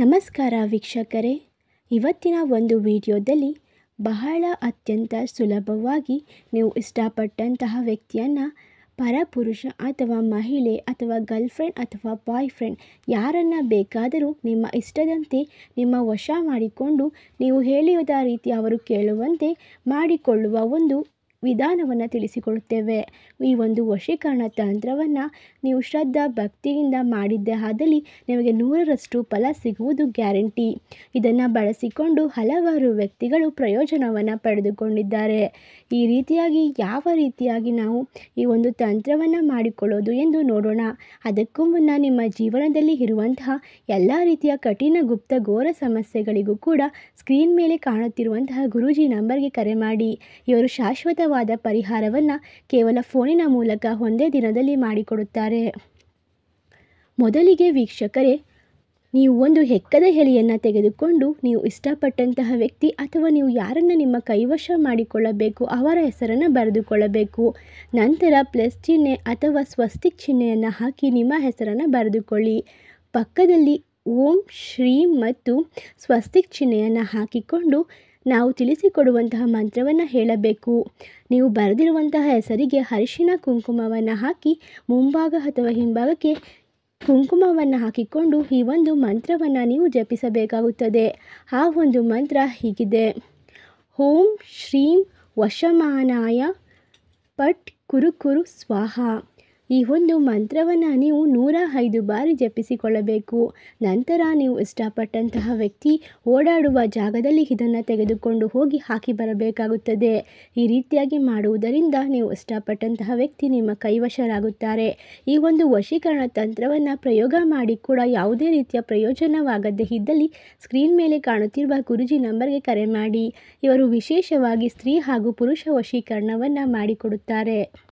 ನಮಸ್ಕಾರ ವೀಕ್ಷಕರೇ ಇವತ್ತಿನ ಒಂದು ವಿಡಿಯೋದಲ್ಲಿ ಬಹಳ ಅತ್ಯಂತ ಸುಲಭವಾಗಿ ನೀವು ಇಷ್ಟಪಟ್ಟಂತಹ ವ್ಯಕ್ತಿಯನ್ನು ಪರಪುರುಷ ಅಥವಾ ಮಹಿಳೆ ಅಥವಾ ಗರ್ಲ್ಫ್ರೆಂಡ್ ಅಥವಾ ಬಾಯ್ ಫ್ರೆಂಡ್ ಯಾರನ್ನು ಬೇಕಾದರೂ ನಿಮ್ಮ ಇಷ್ಟದಂತೆ ನಿಮ್ಮ ವಶ ಮಾಡಿಕೊಂಡು ನೀವು ಹೇಳಿದ ರೀತಿ ಅವರು ಕೇಳುವಂತೆ ಮಾಡಿಕೊಳ್ಳುವ ಒಂದು ವಿಧಾನವನ್ನು ತಿಳಿಸಿಕೊಡುತ್ತೇವೆ ಈ ಒಂದು ವಶೀಕರಣ ತಂತ್ರವನ್ನು ನೀವು ಶ್ರದ್ಧಾ ಭಕ್ತಿಯಿಂದ ಮಾಡಿದ್ದೇ ಆದಲ್ಲಿ ನಿಮಗೆ ನೂರರಷ್ಟು ಫಲ ಸಿಗುವುದು ಗ್ಯಾರಂಟಿ ಇದನ್ನು ಬಳಸಿಕೊಂಡು ಹಲವಾರು ವ್ಯಕ್ತಿಗಳು ಪ್ರಯೋಜನವನ್ನು ಪಡೆದುಕೊಂಡಿದ್ದಾರೆ ಈ ರೀತಿಯಾಗಿ ಯಾವ ರೀತಿಯಾಗಿ ನಾವು ಈ ಒಂದು ತಂತ್ರವನ್ನು ಮಾಡಿಕೊಳ್ಳೋದು ಎಂದು ನೋಡೋಣ ಅದಕ್ಕೂ ಮುನ್ನ ನಿಮ್ಮ ಜೀವನದಲ್ಲಿ ಇರುವಂತಹ ಎಲ್ಲ ರೀತಿಯ ಕಠಿಣ ಗುಪ್ತ ಘೋರ ಸಮಸ್ಯೆಗಳಿಗೂ ಕೂಡ ಸ್ಕ್ರೀನ್ ಮೇಲೆ ಕಾಣುತ್ತಿರುವಂತಹ ಗುರೂಜಿ ನಂಬರ್ಗೆ ಕರೆ ಮಾಡಿ ಇವರು ಶಾಶ್ವತ ಆದ ಪರಿಹಾರವನ್ನು ಕೇವಲ ಫೋನಿನ ಮೂಲಕ ಒಂದೇ ದಿನದಲ್ಲಿ ಮಾಡಿಕೊಡುತ್ತಾರೆ ಮೊದಲಿಗೆ ವೀಕ್ಷಕರೇ ನೀವು ಒಂದು ಹೆಕ್ಕದ ಎಲೆಯನ್ನು ತೆಗೆದುಕೊಂಡು ನೀವು ಇಷ್ಟಪಟ್ಟಂತಹ ವ್ಯಕ್ತಿ ಅಥವಾ ನೀವು ಯಾರನ್ನು ನಿಮ್ಮ ಕೈವಶ ಮಾಡಿಕೊಳ್ಳಬೇಕು ಅವರ ಹೆಸರನ್ನು ಬರೆದುಕೊಳ್ಳಬೇಕು ನಂತರ ಪ್ಲಸ್ ಚಿಹ್ನೆ ಅಥವಾ ಸ್ವಸ್ತಿಕ್ ಚಿಹ್ನೆಯನ್ನು ಹಾಕಿ ನಿಮ್ಮ ಹೆಸರನ್ನು ಬರೆದುಕೊಳ್ಳಿ ಪಕ್ಕದಲ್ಲಿ ಓಂ ಶ್ರೀ ಮತ್ತು ಸ್ವಸ್ತಿಕ್ ಚಿಹ್ನೆಯನ್ನು ಹಾಕಿಕೊಂಡು ನಾವು ತಿಳಿಸಿಕೊಡುವಂತಹ ಮಂತ್ರವನ್ನು ಹೇಳಬೇಕು ನೀವು ಬರೆದಿರುವಂತಹ ಹೆಸರಿಗೆ ಹರಿಶಿನ ಕುಂಕುಮವನ್ನು ಹಾಕಿ ಮುಂಭಾಗ ಅಥವಾ ಹಿಂಭಾಗಕ್ಕೆ ಕುಂಕುಮವನ್ನು ಹಾಕಿಕೊಂಡು ಈ ಒಂದು ಮಂತ್ರವನ್ನು ನೀವು ಜಪಿಸಬೇಕಾಗುತ್ತದೆ ಆ ಒಂದು ಮಂತ್ರ ಹೀಗಿದೆ ಓಂ ಶ್ರೀಂ ವಶಮಾನಾಯ ಪಟ್ ಕುರುಕುರು ಸ್ವಾಹ ಈ ಒಂದು ಮಂತ್ರವನ್ನು ನೀವು ನೂರ ಐದು ಬಾರಿ ಜಪಿಸಿಕೊಳ್ಳಬೇಕು ನಂತರ ನೀವು ಇಷ್ಟಪಟ್ಟಂತಹ ವ್ಯಕ್ತಿ ಓಡಾಡುವ ಜಾಗದಲ್ಲಿ ಇದನ್ನು ತೆಗೆದುಕೊಂಡು ಹೋಗಿ ಹಾಕಿ ಬರಬೇಕಾಗುತ್ತದೆ ಈ ರೀತಿಯಾಗಿ ಮಾಡುವುದರಿಂದ ನೀವು ಇಷ್ಟಪಟ್ಟಂತಹ ವ್ಯಕ್ತಿ ನಿಮ್ಮ ಕೈವಶರಾಗುತ್ತಾರೆ ಈ ಒಂದು ವಶೀಕರಣ ತಂತ್ರವನ್ನು ಪ್ರಯೋಗ ಮಾಡಿ ಕೂಡ ಯಾವುದೇ ರೀತಿಯ ಪ್ರಯೋಜನವಾಗದೇ ಇದ್ದಲ್ಲಿ ಸ್ಕ್ರೀನ್ ಮೇಲೆ ಕಾಣುತ್ತಿರುವ ಗುರುಜಿ ನಂಬರ್ಗೆ ಕರೆ ಮಾಡಿ ಇವರು ವಿಶೇಷವಾಗಿ ಸ್ತ್ರೀ ಹಾಗೂ ಪುರುಷ ವಶೀಕರಣವನ್ನು ಮಾಡಿಕೊಡುತ್ತಾರೆ